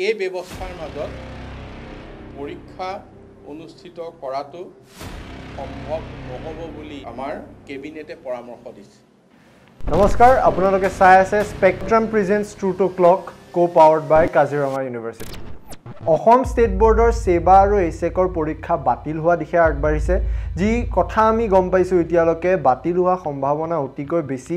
এই ব্যৱস্থাৰ মাজত পৰীক্ষা অনুষ্ঠিত কৰাটো সম্ভৱ নহ'ব বুলি আমাৰ কেবিনেটে পৰামৰ্শ দিছে নমস্কাৰ আপোনালোকে চাই আছে spectrum presents to two clock কো powered by Kaziranga University Assam state বৰ্ডৰ ছেবা আৰু এছেকৰ e পৰীক্ষা বাতিল হোৱা দিশে আগবাঢ়িছে যি কথা আমি গম পাইছোঁ এতিয়ালৈকে বাতিল হোৱা সম্ভাৱনা অতিকৈ বেছি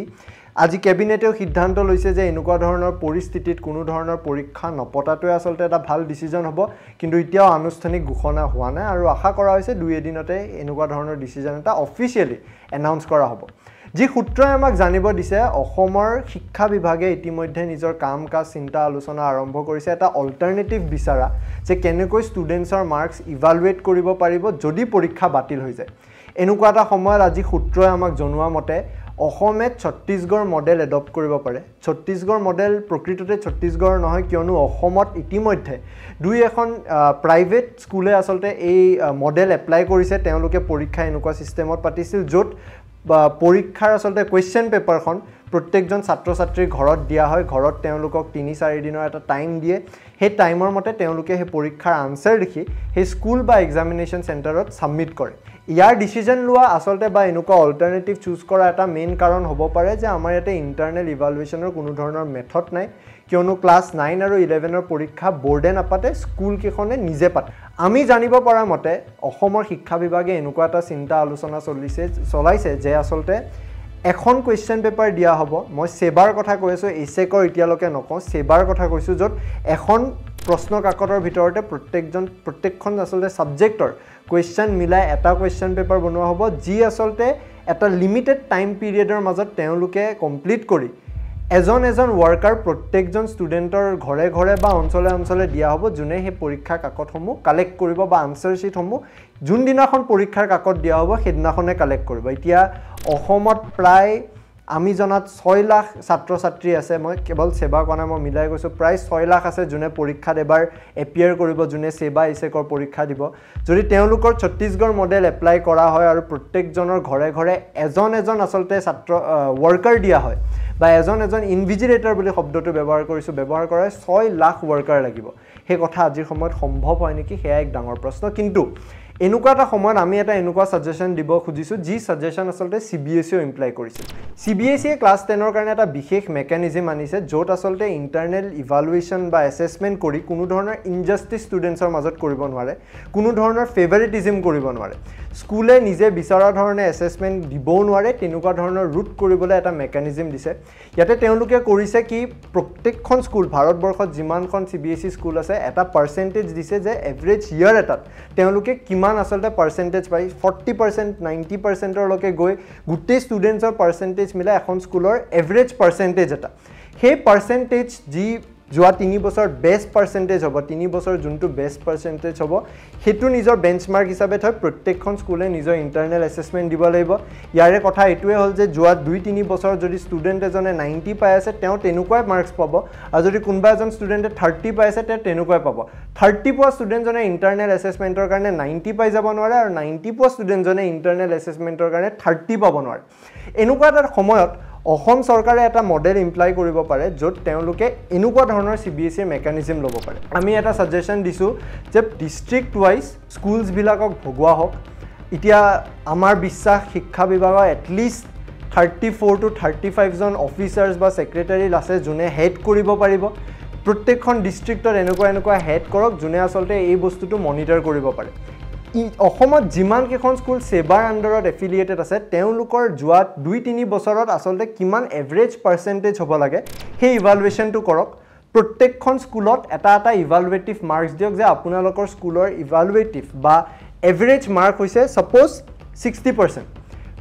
আজি কেবিনেটেও সিদ্ধান্ত লৈছে যে এনেকুৱা ধৰণৰ পৰিস্থিতিত কোনো ধৰণৰ পৰীক্ষা নপতাটোৱে আচলতে এটা ভাল ডিচিজন হ'ব কিন্তু এতিয়াও আনুষ্ঠানিক ঘোষণা হোৱা নাই আৰু আশা কৰা হৈছে দুই এদিনতে এনেকুৱা ধৰণৰ ডিচিজন এটা অফিচিয়েলি এনাউন্স কৰা হ'ব যি সূত্ৰই আমাক জানিব দিছে অসমৰ শিক্ষা বিভাগে ইতিমধ্যে নিজৰ কাম কাজ চিন্তা আলোচনা আৰম্ভ কৰিছে এটা অল্টাৰনেটিভ বিচাৰা যে কেনেকৈ ষ্টুডেণ্টছৰ মাৰ্কছ ইভালুৱেট কৰিব পাৰিব যদি পৰীক্ষা বাতিল হৈ যায় এনেকুৱা এটা সময়ত আজি সূত্ৰই আমাক জনোৱা মতে অসমে ছত্তীশগড় মডেল এডপ্ট কৰিব পাৰে ছত্তীশগড় মডেল প্ৰকৃততে ছত্তীশগড় নহয় কিয়নো অসমত ইতিমধ্যে দুই এখন প্ৰাইভেট স্কুলে আচলতে এই মডেল এপ্লাই কৰিছে তেওঁলোকে পৰীক্ষা এনেকুৱা ছিষ্টেমত পাতিছিল য'ত বা পৰীক্ষাৰ আচলতে কুৱেশ্যন পেপাৰখন প্ৰত্যেকজন ছাত্ৰ ছাত্ৰীৰ ঘৰত দিয়া হয় ঘৰত তেওঁলোকক তিনি চাৰিদিনৰ এটা টাইম দিয়ে সেই টাইমৰ মতে তেওঁলোকে সেই পৰীক্ষাৰ আনচাৰ লিখি সেই স্কুল বা এক্সামিনেশ্যন চেণ্টাৰত ছাবমিট কৰে ইয়াৰ ডিচিজন লোৱা আচলতে বা এনেকুৱা অল্টাৰনেটিভ চুজ কৰা এটা মেইন কাৰণ হ'ব পাৰে যে আমাৰ ইয়াতে ইণ্টাৰনেল ইভালুৱেশ্যনৰ কোনো ধৰণৰ মেথড নাই কিয়নো ক্লাছ নাইন আৰু ইলেভেনৰ পৰীক্ষা বৰ্ডে নাপাতে স্কুলকেইখনে নিজে পাতে আমি জানিব পৰা মতে অসমৰ শিক্ষা বিভাগে এনেকুৱা এটা চিন্তা আলোচনা চলিছে চলাইছে যে আচলতে এখন কুৱেশ্যন পেপাৰ দিয়া হ'ব মই ছেবাৰ কথা কৈ আছোঁ এইচেকৰ এতিয়ালৈকে নকওঁ ছেবাৰ কথা কৈছোঁ য'ত এখন প্ৰশ্ন কাকতৰ ভিতৰতে প্ৰত্যেকজন প্ৰত্যেকখন আচলতে ছাবজেক্টৰ কুৱেশ্যন মিলাই এটা কুৱেশ্যন পেপাৰ বনোৱা হ'ব যি আচলতে এটা লিমিটেড টাইম পিৰিয়ডৰ মাজত তেওঁলোকে কমপ্লিট কৰি এজন এজন ৱৰ্কাৰ প্ৰত্যেকজন ষ্টুডেণ্টৰ ঘৰে ঘৰে বা অঞ্চলে অঞ্চলে দিয়া হ'ব যোনে সেই পৰীক্ষাৰ কাকতসমূহ কালেক্ট কৰিব বা আনচাৰ শ্বীটসমূহ যোনদিনাখন পৰীক্ষাৰ কাকত দিয়া হ'ব সেইদিনাখনে কালেক্ট কৰিব এতিয়া অসমত প্ৰায় আমি জনাত ছয় লাখ ছাত্ৰ ছাত্ৰী আছে মই কেৱল ছেবা কোৱা নাই মই মিলাই কৈছোঁ প্ৰায় ছয় লাখ আছে যোনে পৰীক্ষাত এবাৰ এপিয়াৰ কৰিব যোনে ছেবা ইছেকৰ e পৰীক্ষা দিব যদি তেওঁলোকৰ ছত্তীশগড় মডেল এপ্লাই কৰা হয় আৰু প্ৰত্যেকজনৰ ঘৰে ঘৰে এজন এজন আচলতে ছাত্ৰ ৱৰ্কাৰ দিয়া হয় বা এজন এজন ইনভিজিলেটাৰ বুলি শব্দটো ব্যৱহাৰ কৰিছোঁ ব্যৱহাৰ কৰাই ছয় লাখ ৱৰ্কাৰ লাগিব সেই কথা আজিৰ সময়ত সম্ভৱ হয় নেকি সেয়া এক ডাঙৰ প্ৰশ্ন কিন্তু এনেকুৱা এটা সময়ত আমি এটা এনেকুৱা ছাজেশ্যন দিব খুজিছোঁ যি ছাজেশ্যন আচলতে C B S E implies কৰিছে C B S E class টেনৰ কাৰণে এটা বিশেষ মেকানিজিম আনিছে য'ত আচলতে ইণ্টাৰনেল ইভালুৱেশ্যন বা এছেছমেণ্ট কৰি কোনো ধৰণৰ ইনজাষ্টিচ ষ্টুডেণ্টছৰ মাজত কৰিব নোৱাৰে কোনো ধৰণৰ ফেভাৰেটিজিম কৰিব নোৱাৰে স্কুলে নিজে বিচৰা ধৰণে এছেছমেণ্ট দিবও নোৱাৰে তেনেকুৱা ধৰণৰ ৰুট কৰিবলৈ এটা মেকানিজিম দিছে ইয়াতে তেওঁলোকে কৰিছে কি প্ৰত্যেকখন স্কুল ভাৰতবৰ্ষত যিমানখন C B S E school আছে এটা পাৰ্চেণ্টেজ দিছে যে এভাৰেজ ইয়েৰ এটাত তেওঁলোকে কিমান কিমান আচলতে পাৰ্চেণ্টেজ পায় ফৰ্টি পাৰ্চেণ্ট নাইণ্টি পাৰ্চেণ্টলৈকে গৈ গোটেই ষ্টুডেণ্টছৰ পাৰ্চেণ্টেজ মিলাই এখন স্কুলৰ এভাৰেজ পাৰ্চেণ্টেজ এটা সেই পাৰ্চেণ্টেজ যি যোৱা তিনি বছৰ বেষ্ট পাৰ্চেণ্টেজ হ'ব তিনি বছৰ যোনটো বেষ্ট পাৰ্চেণ্টেজ হ'ব সেইটো নিজৰ বেঞ্চমাৰ্ক হিচাপে থয় প্ৰত্যেকখন স্কুলে নিজৰ ইণ্টাৰনেল এছেচমেণ্ট দিব লাগিব ইয়াৰে কথা এইটোৱে হ'ল যে যোৱা দুই তিনি বছৰ যদি ষ্টুডেণ্ট এজনে নাইণ্টি পাই আছে তেওঁ তেনেকুৱাই মাৰ্কছ পাব আৰু যদি কোনোবা এজন ষ্টুডেণ্টে থাৰ্টি পাই আছে তেওঁ তেনেকুৱাই পাব থাৰ্টি পোৱা ষ্টুডেণ্টজনে ইণ্টাৰনেল এছেচমেণ্টৰ কাৰণে নাইণ্টি পাই যাব নোৱাৰে আৰু নাইণ্টি পোৱা ষ্টুডেণ্টজনে ইণ্টাৰনেল এছেচমেণ্টৰ কাৰণে থাৰ্টি পাব নোৱাৰে এনেকুৱা এটা সময়ত অসম চৰকাৰে এটা মডেল ইমপ্লাই কৰিব পাৰে য'ত তেওঁলোকে এনেকুৱা ধৰণৰ চি বি এছ চিৰ মেকানিজিম ল'ব পাৰে আমি এটা ছাজেশ্যন দিছোঁ যে ডিষ্ট্ৰিক্ট ৱাইজ স্কুলছবিলাকক ভগোৱা হওক এতিয়া আমাৰ বিশ্বাস শিক্ষা বিভাগৰ at least thirty four to thirty ফাইভজন অফিচাৰ্ছ বা ছেক্ৰেটাৰী আছে যোনে হেড কৰিব পাৰিব প্ৰত্যেকখন ডিষ্ট্ৰিক্টত এনেকুৱা এনেকুৱা হেড কৰক যোনে আচলতে এই বস্তুটো মনিটৰ কৰিব পাৰে অসমত যিমান কেইখন স্কুল ছেবাৰ আণ্ডাৰত এফিলিয়েটেড আছে তেওঁলোকৰ যোৱা দুই তিনি বছৰত আচলতে কিমান এভাৰেজ পাৰ্চেণ্টেজ হ'ব লাগে সেই ইভালুৱেশ্যনটো কৰক প্ৰত্যেকখন স্কুলত এটা এটা ইভালুৱেটিভ মাৰ্কছ দিয়ক যে আপোনালোকৰ স্কুলৰ ইভালুৱেটিভ বা এভাৰেজ মাৰ্ক হৈছে ছাপ'জ ছিক্সটি পাৰ্চেণ্ট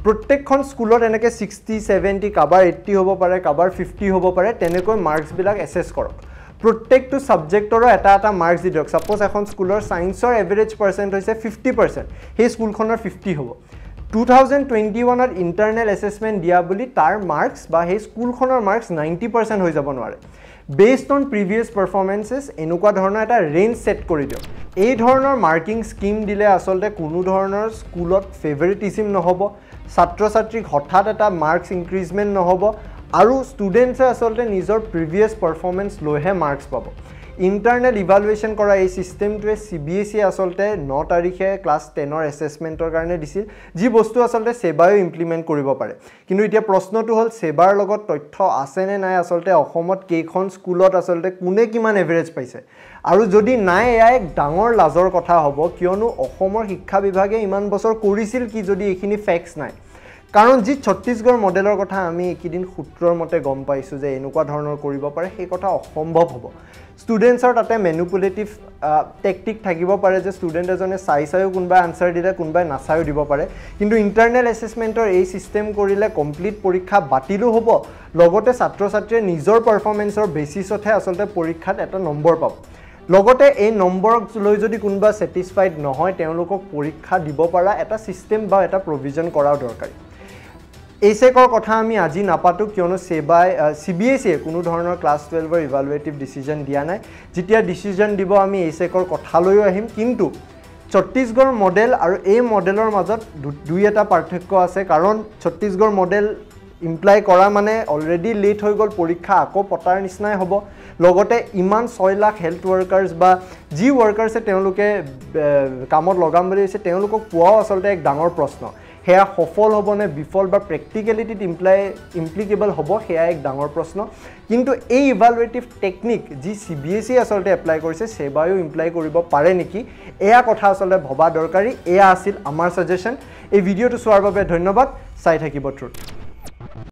প্ৰত্যেকখন স্কুলত এনেকৈ ছিক্সটি ছেভেণ্টি কাৰোবাৰ এইট্টি হ'ব পাৰে কাৰোবাৰ ফিফটি হ'ব পাৰে তেনেকৈ মাৰ্কছবিলাক এছেছ কৰক প্ৰত্যেকটো ছাবজেক্টৰো এটা এটা মাৰ্কছ দি দিয়ক ছাপ'জ এখন স্কুলৰ ছায়েন্সৰ এভাৰেজ পাৰ্চেণ্ট হৈছে ফিফটি পাৰ্চেণ্ট সেই স্কুলখনৰ ফিফটি হ'ব টু থাউজেণ্ড টুৱেণ্টি ওৱানত ইণ্টাৰনেল এছেছমেণ্ট দিয়া বুলি তাৰ মাৰ্কছ বা সেই স্কুলখনৰ মাৰ্কছ নাইণ্টি পাৰ্চেণ্ট হৈ যাব নোৱাৰে বেছড অন প্ৰিভিয়াছ পাৰ্ফৰ্মেঞ্চেছ এনেকুৱা ধৰণৰ এটা ৰেঞ্জ ছেট কৰি দিয়ক এই ধৰণৰ মাৰ্কিং স্কীম দিলে আচলতে কোনো ধৰণৰ স্কুলত ফেভৰেটিজিম নহ'ব ছাত্ৰ ছাত্ৰীক হঠাৎ এটা মাৰ্কছ ইনক্ৰিজমেণ্ট নহ'ব আৰু ষ্টুডেণ্টছে আচলতে নিজৰ প্ৰিভিয়াছ পাৰফৰ্মেঞ্চ লৈহে মাৰ্কছ পাব ইণ্টাৰনেল ইভালুৱেশ্যন কৰা এই ছিষ্টেমটোৱে চি বি এছ ইয়ে আচলতে ন তাৰিখে ক্লাছ টেনৰ এছেছমেণ্টৰ কাৰণে দিছিল যি বস্তু আচলতে ছেবায়ো ইমপ্লিমেণ্ট কৰিব পাৰে কিন্তু এতিয়া প্ৰশ্নটো হ'ল ছেবাৰ লগত তথ্য আছেনে নাই আচলতে অসমত কেইখন স্কুলত আচলতে কোনে কিমান এভাৰেজ পাইছে আৰু যদি নাই এয়া এক ডাঙৰ লাজৰ কথা হ'ব কিয়নো অসমৰ শিক্ষা বিভাগে ইমান বছৰ কৰিছিল কি যদি এইখিনি ফেক্টছ নাই কাৰণ যি ছত্তীশগড় মডেলৰ কথা আমি এইকেইদিন সূত্ৰৰ মতে গম পাইছোঁ যে এনেকুৱা ধৰণৰ কৰিব পাৰে সেই কথা অসম্ভৱ হ'ব ষ্টুডেণ্টছৰ তাতে মেনুপুলেটিভ টেকটিক থাকিব পাৰে যে ষ্টুডেণ্ট এজনে চাই চায়ো কোনোবাই আনচাৰ দিলে কোনোবাই নাচায়ো দিব পাৰে কিন্তু ইণ্টাৰনেল এছেছমেণ্টৰ এই ছিষ্টেম কৰিলে কমপ্লিট পৰীক্ষা বাতিলো হ'ব লগতে ছাত্ৰ ছাত্ৰীয়ে নিজৰ পাৰফৰ্মেঞ্চৰ বেচিছতহে আচলতে পৰীক্ষাত এটা নম্বৰ পাব লগতে এই নম্বৰক লৈ যদি কোনোবা ছেটিছফাইড নহয় তেওঁলোকক পৰীক্ষা দিব পৰা এটা ছিষ্টেম বা এটা প্ৰভিজন কৰাও দৰকাৰী এইচেকৰ e কথা আমি আজি নাপাতোঁ কিয়নো চেবাই চি বি এছ চিয়ে কোনো ধৰণৰ ক্লাছ টুৱেলভৰ ইভালুৱেটিভ ডিচিজন দিয়া নাই যেতিয়া ডিচিজন দিব আমি এইচেকৰ e কথালৈও আহিম কিন্তু ছত্তীশগড় মডেল আৰু এই মডেলৰ মাজত দুই এটা পাৰ্থক্য আছে কাৰণ ছত্তীশগড় মডেল ইমপ্লাই কৰা মানে অলৰেডি লেট হৈ গ'ল পৰীক্ষা আকৌ পতাৰ নিচিনাই হ'ব লগতে ইমান ছয় লাখ হেল্থ ৱৰ্কাৰ্ছ বা যি ৱৰ্কাৰ্ছে তেওঁলোকে কামত লগাম বুলি ভাবিছে তেওঁলোকক পোৱাও আচলতে এক ডাঙৰ প্ৰশ্ন সেয়া সফল হ'বনে বিফল বা প্ৰেক্টিকেলিটিত ইমপ্লাই ইমপ্লিকেবল হ'ব সেয়া এক ডাঙৰ প্ৰশ্ন কিন্তু এই ইভালুৱেটিভ টেকনিক যি চি বি এছ চিয়ে আচলতে এপ্লাই কৰিছে চেবায়ো ইমপ্লাই কৰিব পাৰে নেকি এয়া কথা আচলতে ভবা দৰকাৰী এয়া আছিল আমাৰ ছাজেশ্যন এই ভিডিঅ'টো চোৱাৰ বাবে ধন্যবাদ চাই থাকিব ট্ৰুট